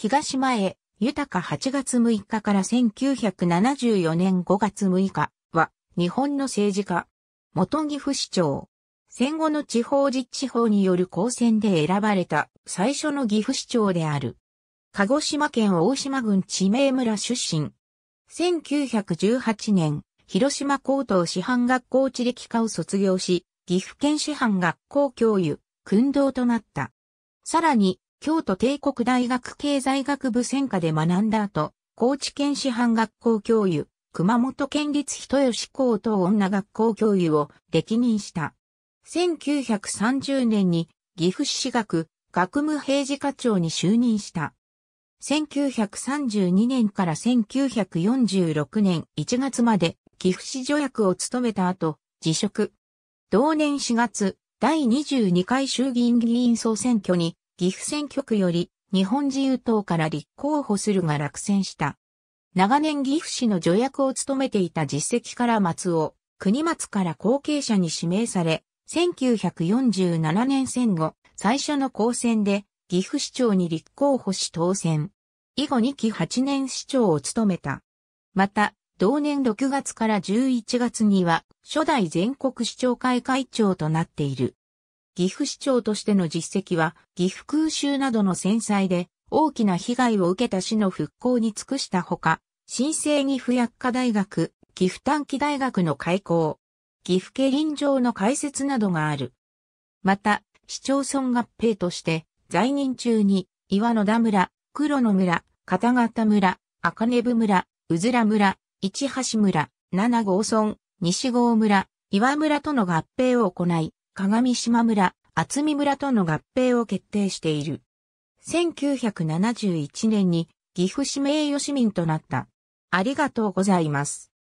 東前、豊8月6日から1974年5月6日は、日本の政治家、元岐阜市長。戦後の地方自治法による公選で選ばれた最初の岐阜市長である。鹿児島県大島郡地名村出身。1918年、広島高等師範学校地歴科を卒業し、岐阜県師範学校教諭、訓導となった。さらに、京都帝国大学経済学部専科で学んだ後、高知県師範学校教諭、熊本県立人吉高等女学校教諭を歴任した。1930年に岐阜市学、学務平時課長に就任した。1932年から1946年1月まで岐阜市助役を務めた後、辞職。同年4月、第22回衆議院議員総選挙に岐阜選挙区より日本自由党から立候補するが落選した。長年岐阜市の助役を務めていた実績から松尾、国松から後継者に指名され、1947年戦後、最初の公選で岐阜市長に立候補し当選。以後2期8年市長を務めた。また、同年6月から11月には、初代全国市長会会長となっている。岐阜市長としての実績は、岐阜空襲などの戦災で大きな被害を受けた市の復興に尽くしたほか、新生岐阜薬科大学、岐阜短期大学の開校、岐阜競輪場の開設などがある。また、市町村合併として、在任中に、岩野田村、黒野村、片方村、赤根部村、うずら村、市橋村、七郷村、西郷村、岩村との合併を行い、鏡島村、厚見村との合併を決定している。1971年に岐阜市名誉市民となった。ありがとうございます。